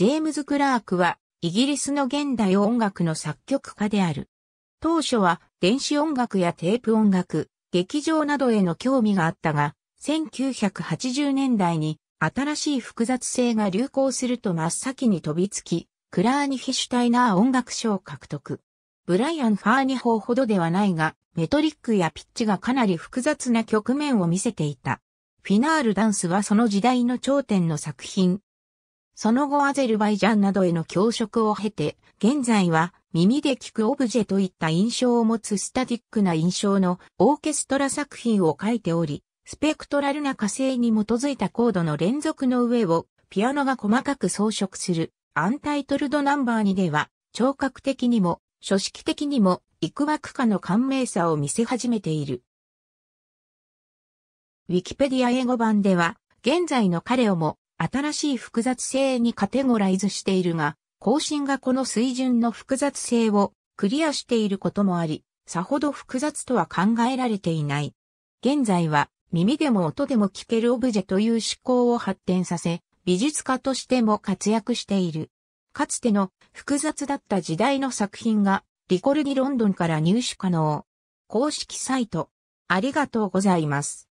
ジェームズ・クラークは、イギリスの現代音楽の作曲家である。当初は、電子音楽やテープ音楽、劇場などへの興味があったが、1980年代に新しい複雑性が流行すると真っ先に飛びつき、クラーニヒシュタイナー音楽賞を獲得。ブライアン・ファーニホーほどではないが、メトリックやピッチがかなり複雑な局面を見せていた。フィナールダンスはその時代の頂点の作品、その後アゼルバイジャンなどへの教職を経て、現在は耳で聞くオブジェといった印象を持つスタティックな印象のオーケストラ作品を書いており、スペクトラルな火星に基づいたコードの連続の上をピアノが細かく装飾するアンタイトルドナンバー2では聴覚的にも書式的にも幾枠かの感銘さを見せ始めている。ウィキペディア英語版では現在の彼をも新しい複雑性にカテゴライズしているが、更新がこの水準の複雑性をクリアしていることもあり、さほど複雑とは考えられていない。現在は耳でも音でも聞けるオブジェという思考を発展させ、美術家としても活躍している。かつての複雑だった時代の作品がリコルギロンドンから入手可能。公式サイト。ありがとうございます。